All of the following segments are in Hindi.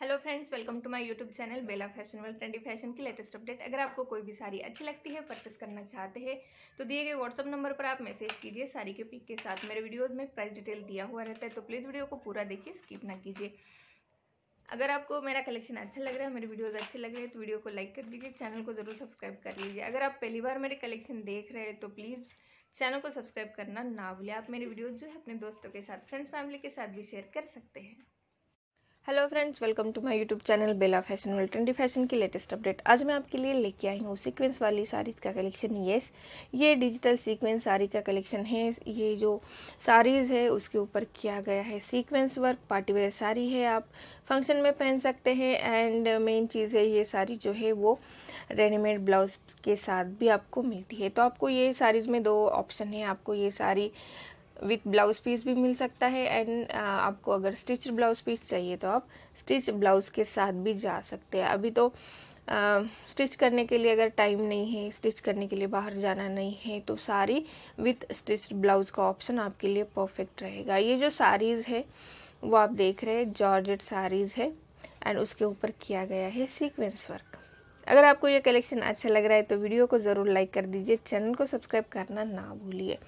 hello friends welcome to my YouTube channel Bella fashion world trendy fashion की लेटेस्ट अपडेट अगर आपको कोई भी साड़ी अच्छी लगती है परचेस करना चाहते हैं तो दिए गए व्हाट्सअप नंबर पर आप मैसेज कीजिए साड़ी के पिक के साथ मेरे वीडियोस में प्राइस डिटेल दिया हुआ रहता है तो प्लीज़ वीडियो को पूरा देखिए स्किप ना कीजिए अगर आपको मेरा कलेक्शन अच्छा लग रहा है मेरे वीडियोज़ अच्छे लग रहे हैं तो वीडियो को लाइक कर दीजिए चैनल को ज़रूर सब्सक्राइब कर लीजिए अगर आप पहली बार मेरे कलेक्शन देख रहे हैं तो प्लीज़ चैनल को सब्सक्राइब करना ना भूलें आप मेरे वीडियोज़ जो है अपने दोस्तों के साथ फ्रेंड्स फैमिली के साथ भी शेयर कर सकते हैं hello friends welcome to my YouTube channel Bella fashion world trendy fashion की लेटेस्ट अपडेट आज मैं आपके लिए लेके आई हूँ सीक्वेंस वाली साड़ी का कलेक्शन येस ये डिजिटल सीक्वेंस साड़ी का कलेक्शन है ये जो साड़ीज़ है उसके ऊपर किया गया है sequence work party wear sari है आप फंक्शन में पहन सकते हैं एंड मेन चीज़ है ये साड़ी जो है वो रेडीमेड ब्लाउज के साथ भी आपको मिलती है तो आपको ये साड़ीज़ में दो ऑप्शन है आपको ये साड़ी विथ ब्लाउज पीस भी मिल सकता है एंड आपको अगर स्टिच ब्लाउज पीस चाहिए तो आप स्टिच ब्लाउज के साथ भी जा सकते हैं अभी तो स्टिच करने के लिए अगर टाइम नहीं है स्टिच करने के लिए बाहर जाना नहीं है तो सारी विथ स्टिच ब्लाउज का ऑप्शन आपके लिए परफेक्ट रहेगा ये जो साड़ीज़ है वो आप देख रहे हैं जॉर्जेट साड़ीज़ है एंड उसके ऊपर किया गया है सीक्वेंस वर्क अगर आपको ये कलेक्शन अच्छा लग रहा है तो वीडियो को ज़रूर लाइक कर दीजिए चैनल को सब्सक्राइब करना ना भूलिए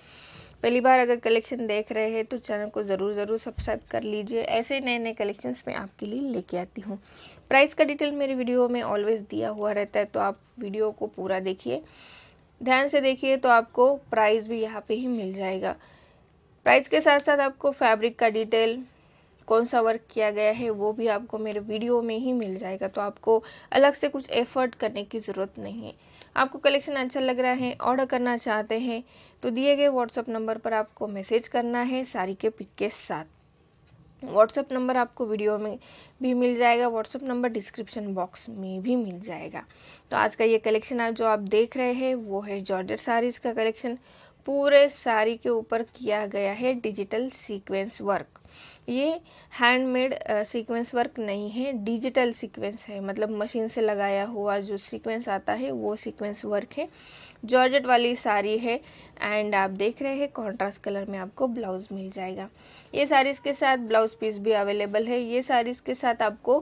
पहली बार अगर कलेक्शन देख रहे हैं तो चैनल को ज़रूर ज़रूर सब्सक्राइब कर लीजिए ऐसे नए नए कलेक्शंस मैं आपके लिए लेके आती हूँ प्राइस का डिटेल मेरे वीडियो में ऑलवेज दिया हुआ रहता है तो आप वीडियो को पूरा देखिए ध्यान से देखिए तो आपको प्राइस भी यहाँ पे ही मिल जाएगा प्राइस के साथ साथ आपको फैब्रिक का डिटेल कौन सा वर्क किया गया है वो भी आपको मेरे वीडियो में ही मिल जाएगा तो आपको अलग से कुछ एफर्ट करने की ज़रूरत नहीं है आपको कलेक्शन अच्छा लग रहा है ऑर्डर करना चाहते हैं तो दिए गए व्हाट्सअप नंबर पर आपको मैसेज करना है साड़ी के पिक के साथ व्हाट्सअप नंबर आपको वीडियो में भी मिल जाएगा व्हाट्सअप नंबर डिस्क्रिप्शन बॉक्स में भी मिल जाएगा तो आज का ये कलेक्शन आप जो आप देख रहे हैं वो है जॉर्जेट साड़ीज़ का कलेक्शन पूरे साड़ी के ऊपर किया गया है डिजिटल सीक्वेंस वर्क ये हैंडमेड सीक्वेंस वर्क नहीं है डिजिटल सीक्वेंस है मतलब मशीन से लगाया हुआ जो सीक्वेंस आता है वो सीक्वेंस वर्क है जॉर्जेट वाली साड़ी है एंड आप देख रहे हैं कॉन्ट्रास्ट कलर में आपको ब्लाउज मिल जाएगा ये साड़ीज़ के साथ ब्लाउज पीस भी अवेलेबल है ये साड़ीज़ के साथ आपको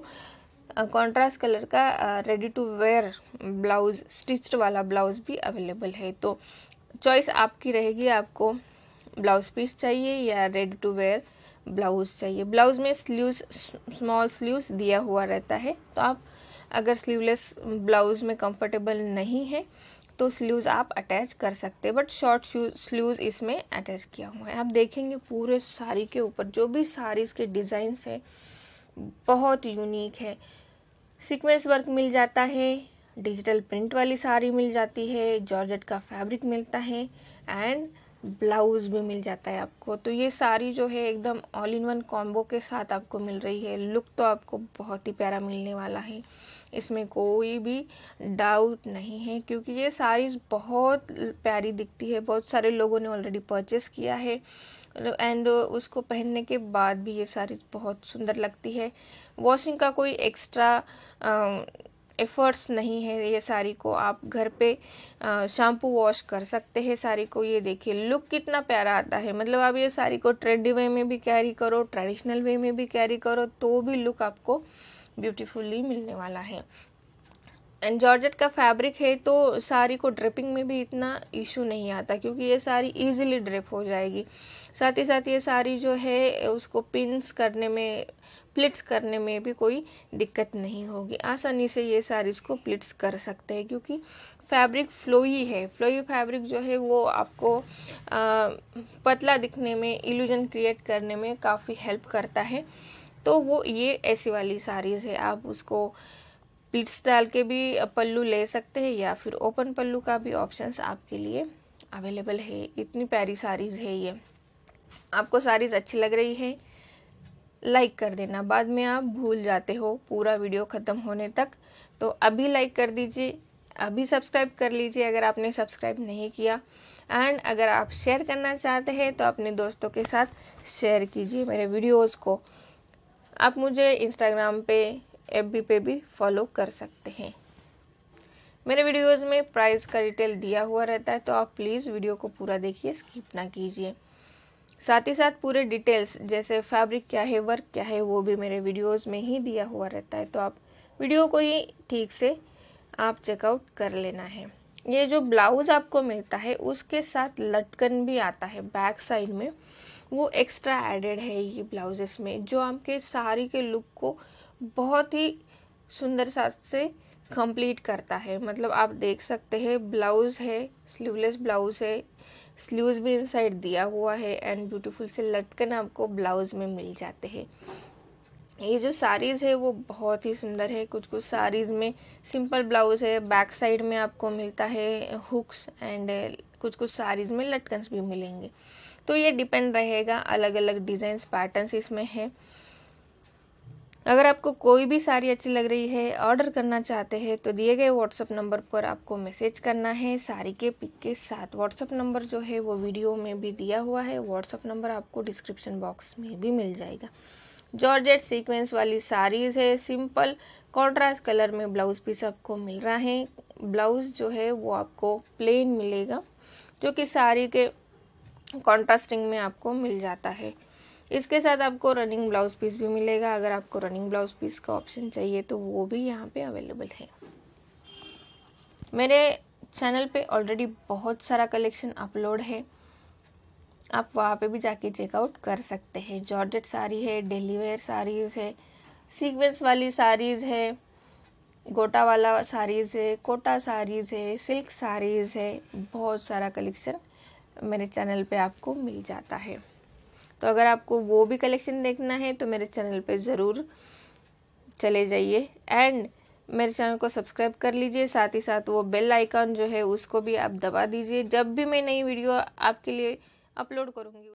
कॉन्ट्रास्ट कलर का ready to wear blouse stitched वाला ब्लाउज भी अवेलेबल है तो चॉइस आपकी रहेगी आपको ब्लाउज पीस चाहिए या रेडी टू वेयर ब्लाउज चाहिए ब्लाउज में स्लीव्स स्मॉल स्लीव्स दिया हुआ रहता है तो आप अगर स्लीवलेस ब्लाउज में कंफर्टेबल नहीं है तो स्लीव्स आप अटैच कर सकते हैं बट शॉर्ट स्लीव्स इसमें अटैच किया हुआ है आप देखेंगे पूरे साड़ी के ऊपर जो भी साड़ीज़ के डिज़ाइंस हैं बहुत यूनिक है सीक्वेंस वर्क मिल जाता है डिजिटल प्रिंट वाली साड़ी मिल जाती है जॉर्जेट का फैब्रिक मिलता है एंड ब्लाउज भी मिल जाता है आपको तो ये साड़ी जो है एकदम ऑल इन वन कॉम्बो के साथ आपको मिल रही है लुक तो आपको बहुत ही प्यारा मिलने वाला है इसमें कोई भी डाउट नहीं है क्योंकि ये साड़ीज़ बहुत प्यारी दिखती है बहुत सारे लोगों ने ऑलरेडी परचेस किया है एंड उसको पहनने के बाद भी ये साड़ी बहुत सुंदर लगती है वॉशिंग का कोई एक्स्ट्रा एफर्ट्स नहीं है ये साड़ी को आप घर पे शैम्पू वॉश कर सकते हैं साड़ी को ये देखिए लुक कितना प्यारा आता है मतलब आप ये साड़ी को ट्रेंडी वे में भी कैरी करो ट्रेडिशनल वे में भी कैरी करो तो भी लुक आपको ब्यूटीफुली मिलने वाला है एंड जॉर्जेट का फैब्रिक है तो साड़ी को ड्रिपिंग में भी इतना इशू नहीं आता क्योंकि ये साड़ी ईजिली ड्रिप हो जाएगी साथ ही साथ ये साड़ी जो है उसको पिंस करने में प्लिट्स करने में भी कोई दिक्कत नहीं होगी आसानी से ये सारीज़ को प्लिट्स कर सकते हैं क्योंकि फैब्रिक फ्लोई है फ्लोई फैब्रिक जो है वो आपको आ, पतला दिखने में इल्यूजन क्रिएट करने में काफ़ी हेल्प करता है तो वो ये ऐसी वाली साड़ीज़ है आप उसको प्लिट्स डाल के भी पल्लू ले सकते हैं या फिर ओपन पल्लू का भी ऑप्शन आपके लिए अवेलेबल है इतनी प्यारी साड़ीज़ है ये आपको साड़ीज़ अच्छी लग रही है लाइक कर देना बाद में आप भूल जाते हो पूरा वीडियो ख़त्म होने तक तो अभी लाइक कर दीजिए अभी सब्सक्राइब कर लीजिए अगर आपने सब्सक्राइब नहीं किया एंड अगर आप शेयर करना चाहते हैं तो अपने दोस्तों के साथ शेयर कीजिए मेरे वीडियोस को आप मुझे इंस्टाग्राम पे एफ पे भी फॉलो कर सकते हैं मेरे वीडियोस में प्राइस का डिटेल दिया हुआ रहता है तो आप प्लीज़ वीडियो को पूरा देखिए स्किप ना कीजिए साथ ही साथ पूरे डिटेल्स जैसे फैब्रिक क्या है वर्क क्या है वो भी मेरे वीडियोस में ही दिया हुआ रहता है तो आप वीडियो को ही ठीक से आप चेकआउट कर लेना है ये जो ब्लाउज़ आपको मिलता है उसके साथ लटकन भी आता है बैक साइड में वो एक्स्ट्रा एडेड है ये ब्लाउजेस में जो आपके साड़ी के लुक को बहुत ही सुंदर सा से कंप्लीट करता है मतलब आप देख सकते हैं ब्लाउज़ है स्लीवलेस ब्लाउज़ है स्लीव भी इन दिया हुआ है एंड ब्यूटीफुल से लटकन आपको ब्लाउज में मिल जाते हैं ये जो साड़ीज़ है वो बहुत ही सुंदर है कुछ कुछ साड़ीज़ में सिंपल ब्लाउज है बैक साइड में आपको मिलता है हुक्स एंड कुछ कुछ साड़ीज़ में लटकन भी मिलेंगे तो ये डिपेंड रहेगा अलग अलग डिज़ाइंस पैटर्न्स इसमें है अगर आपको कोई भी साड़ी अच्छी लग रही है ऑर्डर करना चाहते हैं तो दिए गए व्हाट्सअप नंबर पर आपको मैसेज करना है साड़ी के पिक के साथ व्हाट्सअप नंबर जो है वो वीडियो में भी दिया हुआ है व्हाट्सअप नंबर आपको डिस्क्रिप्शन बॉक्स में भी मिल जाएगा जॉर्जेट सीक्वेंस वाली साड़ीज़ है सिंपल कॉन्ट्रास्ट कलर में ब्लाउज पीस आपको मिल रहा है ब्लाउज़ जो है वो आपको प्लेन मिलेगा जो कि साड़ी के कॉन्ट्रास्टिंग में आपको मिल जाता है इसके साथ आपको रनिंग ब्लाउज पीस भी मिलेगा अगर आपको रनिंग ब्लाउज पीस का ऑप्शन चाहिए तो वो भी यहाँ पे अवेलेबल है मेरे चैनल पे ऑलरेडी बहुत सारा कलेक्शन अपलोड है आप वहाँ पे भी जाके चेकआउट कर सकते हैं जॉर्जेट साड़ी है डेली वेयर साड़ीज़ है सीक्वेंस वाली साड़ीज़ है गोटा वाला साड़ीज़ है कोटा साड़ीज़ है सिल्क साड़ीज़ है बहुत सारा कलेक्शन मेरे चैनल पे आपको मिल जाता है तो अगर आपको वो भी कलेक्शन देखना है तो मेरे चैनल पे ज़रूर चले जाइए एंड मेरे चैनल को सब्सक्राइब कर लीजिए साथ ही साथ वो बेल आइकॉन जो है उसको भी आप दबा दीजिए जब भी मैं नई वीडियो आपके लिए अपलोड करूँगी